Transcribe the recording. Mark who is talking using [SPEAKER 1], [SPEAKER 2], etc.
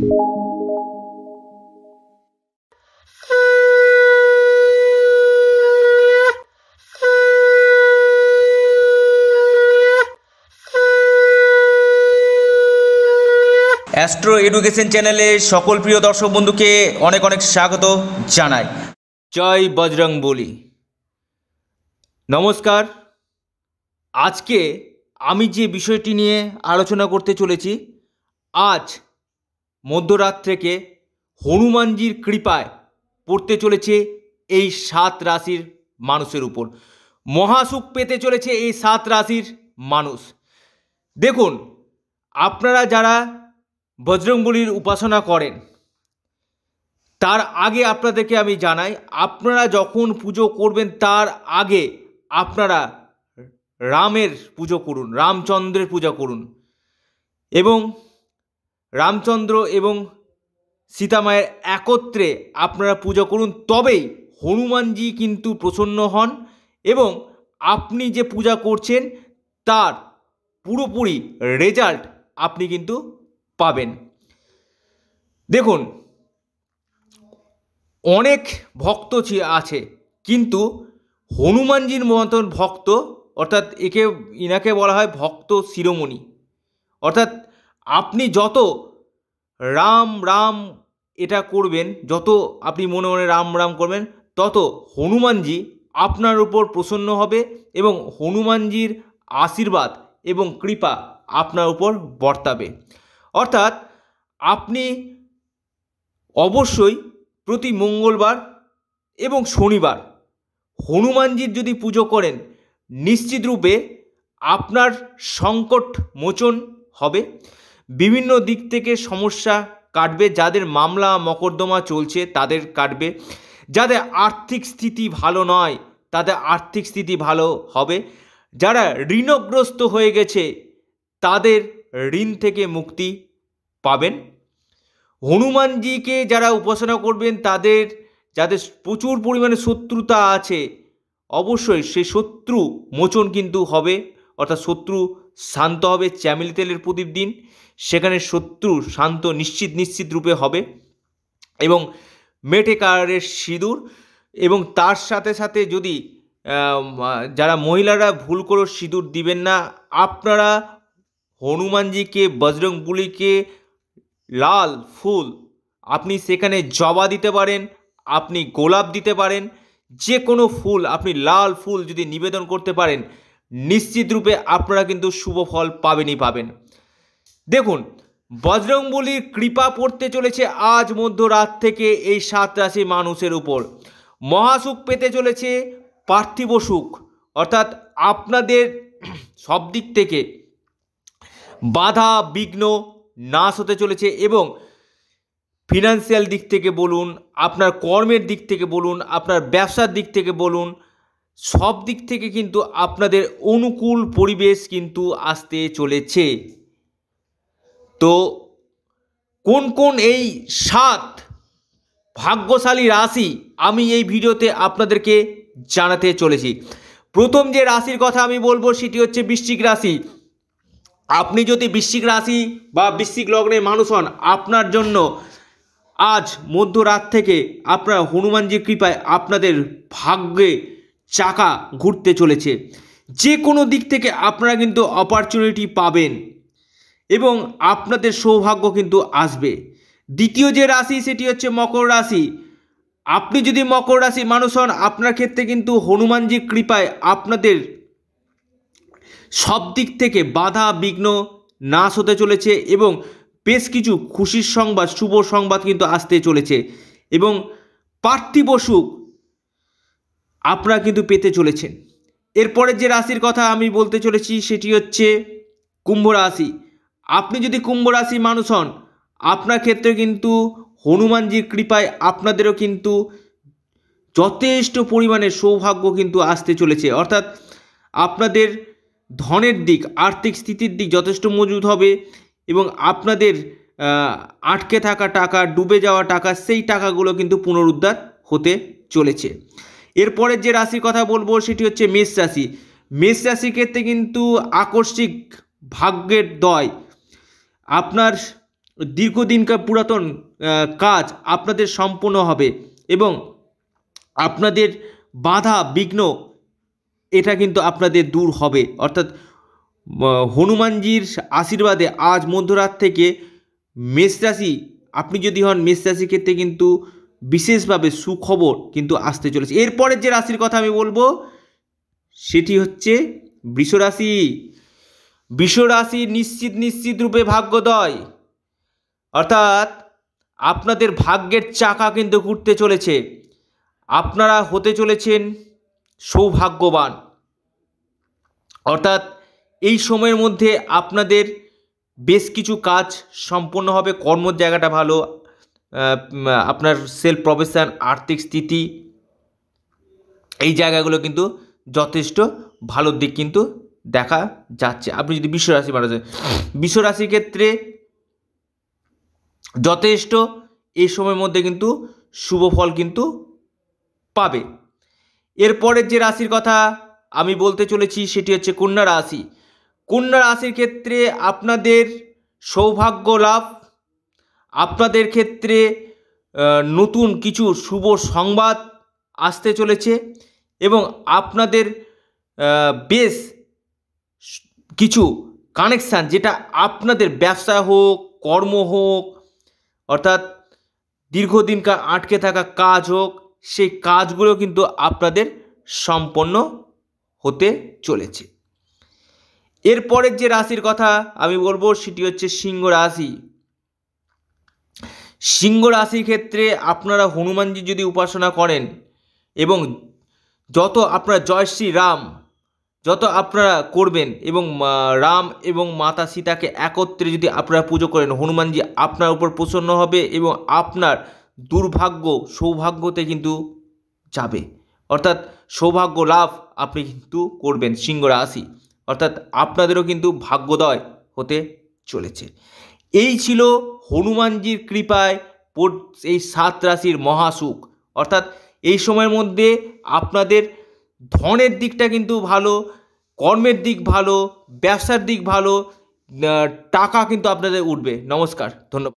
[SPEAKER 1] astro education চ্যানেলে সকল প্রিয় দর্শক বন্ধুকে অনেক অনেক স্বাগত জানাই জয় বজরং বলি নমস্কার আজকে আমি যে বিষয়টি নিয়ে আলোচনা করতে চলেছি আজ মধ্যরাত থেকে হনুমানজির কৃপায় পড়তে চলেছে এই সাত রাশির মানুষের উপর মহাসুখ পেতে চলেছে এই সাত রাশির মানুষ দেখুন আপনারা যারা বজরংবলির উপাসনা করেন তার আগে আপনাদেরকে আমি জানাই আপনারা যখন পুজো করবেন তার আগে আপনারা রামের পুজো করুন রামচন্দ্রের পূজা করুন এবং রামচন্দ্র এবং সীতামায়ের একত্রে আপনারা পূজা করুন তবেই হনুমানজি কিন্তু প্রসন্ন হন এবং আপনি যে পূজা করছেন তার পুরোপুরি রেজাল্ট আপনি কিন্তু পাবেন দেখুন অনেক ভক্ত আছে কিন্তু হনুমানজির মতন ভক্ত অর্থাৎ একে ইনাকে বলা হয় ভক্ত শিরোমণি অর্থাৎ আপনি যত রাম রাম এটা করবেন যত আপনি মনে মনে রাম রাম করবেন তত হনুমানজি আপনার উপর প্রসন্ন হবে এবং হনুমানজির আশীর্বাদ এবং কৃপা আপনার উপর বর্তাবে অর্থাৎ আপনি অবশ্যই প্রতি মঙ্গলবার এবং শনিবার হনুমানজির যদি পুজো করেন নিশ্চিত রূপে আপনার সংকট মোচন হবে বিভিন্ন দিক থেকে সমস্যা কাটবে যাদের মামলা মকদ্দমা চলছে তাদের কাটবে যাদের আর্থিক স্থিতি ভালো নয় তাদের আর্থিক স্থিতি ভালো হবে যারা ঋণগ্রস্ত হয়ে গেছে তাদের ঋণ থেকে মুক্তি পাবেন হনুমানজিকে যারা উপাসনা করবেন তাদের যাদের প্রচুর পরিমাণে শত্রুতা আছে অবশ্যই সে শত্রু মোচন কিন্তু হবে অর্থাৎ শত্রু শান্ত হবে চ্যামেলি তেলের প্রদীপ দিন সেখানে শত্রু শান্ত নিশ্চিত নিশ্চিত রূপে হবে এবং মেটে কারের সিঁদুর এবং তার সাথে সাথে যদি যারা মহিলারা ভুল করে সিঁদুর দিবেন না আপনারা হনুমানজিকে বজরং বুলিকে লাল ফুল আপনি সেখানে জবা দিতে পারেন আপনি গোলাপ দিতে পারেন যে কোনো ফুল আপনি লাল ফুল যদি নিবেদন করতে পারেন নিশ্চিতরূপে আপনারা কিন্তু শুভ ফল পাবেনই পাবেন দেখুন বজরংবলির কৃপা পড়তে চলেছে আজ মধ্যরাত থেকে এই সাত রাশি মানুষের উপর মহাসুখ পেতে চলেছে পার্থিব সুখ অর্থাৎ আপনাদের সব দিক থেকে বাধা বিঘ্ন নাশ হতে চলেছে এবং ফিনান্সিয়াল দিক থেকে বলুন আপনার কর্মের দিক থেকে বলুন আপনার ব্যবসার দিক থেকে বলুন সব দিক থেকে কিন্তু আপনাদের অনুকূল পরিবেশ কিন্তু আসতে চলেছে তো কোন কোন এই সাত ভাগ্যশালী রাশি আমি এই ভিডিওতে আপনাদেরকে জানাতে চলেছি প্রথম যে রাশির কথা আমি বলবো সেটি হচ্ছে বৃশ্চিক রাশি আপনি যদি বৃশ্চিক রাশি বা বৃশ্চিক লগ্নের মানুষ হন আপনার জন্য আজ মধ্যরাত থেকে আপনার হনুমানজির কৃপায় আপনাদের ভাগ্যে চাকা ঘুরতে চলেছে যে কোনো দিক থেকে আপনারা কিন্তু অপরচুনিটি পাবেন এবং আপনাদের সৌভাগ্য কিন্তু আসবে দ্বিতীয় যে রাশি সেটি হচ্ছে মকর রাশি আপনি যদি মকর রাশি মানুষ হন আপনার ক্ষেত্রে কিন্তু হনুমানজির কৃপায় আপনাদের সব দিক থেকে বাধা বিঘ্ন নাশ হতে চলেছে এবং বেশ কিছু খুশির সংবাদ শুভ সংবাদ কিন্তু আসতে চলেছে এবং পার্থিব সুখ আপনারা কিন্তু পেতে চলেছেন এরপরের যে রাশির কথা আমি বলতে চলেছি সেটি হচ্ছে কুম্ভ রাশি আপনি যদি কুম্ভ রাশি মানুষ হন আপনার ক্ষেত্রে কিন্তু হনুমানজির কৃপায় আপনাদেরও কিন্তু যথেষ্ট পরিমাণে সৌভাগ্য কিন্তু আসতে চলেছে অর্থাৎ আপনাদের ধনের দিক আর্থিক স্থিতির দিক যথেষ্ট মজুদ হবে এবং আপনাদের আটকে থাকা টাকা ডুবে যাওয়া টাকা সেই টাকাগুলো কিন্তু পুনরুদ্ধার হতে চলেছে এরপরের যে রাশির কথা বলবো সেটি হচ্ছে মেষ রাশি মেষ রাশির ক্ষেত্রে কিন্তু আকস্মিক ভাগ্যের দয় আপনার দীর্ঘদিনকার পুরাতন কাজ আপনাদের সম্পূর্ণ হবে এবং আপনাদের বাধা বিঘ্ন এটা কিন্তু আপনাদের দূর হবে অর্থাৎ হনুমানজির আশীর্বাদে আজ মধ্যরাত থেকে মেষ রাশি আপনি যদি হন মেষ রাশির ক্ষেত্রে কিন্তু বিশেষভাবে সুখবর কিন্তু আসতে চলেছে এরপরের যে রাশির কথা আমি বলবো সেটি হচ্ছে বৃষরাশি বিশ্বরাশি নিশ্চিত নিশ্চিত রূপে ভাগ্যদয় অর্থাৎ আপনাদের ভাগ্যের চাকা কিন্তু ঘুরতে চলেছে আপনারা হতে চলেছেন সৌভাগ্যবান অর্থাৎ এই সময়ের মধ্যে আপনাদের বেশ কিছু কাজ সম্পন্ন হবে কর্মর জায়গাটা ভালো আপনার সেলফ প্রফেশন আর্থিক স্থিতি এই জায়গাগুলো কিন্তু যথেষ্ট ভালো দিক কিন্তু দেখা যাচ্ছে আপনি যদি বিশ্বরাশি মানুষ বিশ্বরাশির ক্ষেত্রে যথেষ্ট এই সময়ের মধ্যে কিন্তু শুভ ফল কিন্তু পাবে এরপরের যে রাশির কথা আমি বলতে চলেছি সেটি হচ্ছে কন্যা রাশি কন্যা রাশির ক্ষেত্রে আপনাদের সৌভাগ্য লাভ আপনাদের ক্ষেত্রে নতুন কিছু শুভ সংবাদ আসতে চলেছে এবং আপনাদের বেশ কিছু কানেকশান যেটা আপনাদের ব্যবসা হোক কর্ম হোক অর্থাৎ দীর্ঘদিনকার আটকে থাকা কাজ হোক সেই কাজগুলো কিন্তু আপনাদের সম্পন্ন হতে চলেছে এরপরের যে রাশির কথা আমি বলবো সেটি হচ্ছে সিংহ রাশি সিংহ রাশির ক্ষেত্রে আপনারা হনুমানজি যদি উপাসনা করেন এবং যত আপনারা জয় শ্রী রাম যত আপনারা করবেন এবং রাম এবং মাতা সীতাকে একত্রে যদি আপনারা পুজো করেন হনুমানজি আপনার উপর প্রসন্ন হবে এবং আপনার দুর্ভাগ্য সৌভাগ্যতে কিন্তু যাবে অর্থাৎ সৌভাগ্য লাভ আপনি কিন্তু করবেন সিংহ রাশি অর্থাৎ আপনাদেরও কিন্তু ভাগ্যোদয় হতে চলেছে এই ছিল হনুমানজির কৃপায় এই সাত রাশির মহাসুখ অর্থাৎ এই সময়ের মধ্যে আপনাদের ধনের দিকটা কিন্তু ভালো কর্মের দিক ভালো ব্যবসার দিক ভালো টাকা কিন্তু আপনাদের উঠবে নমস্কার ধন্যবাদ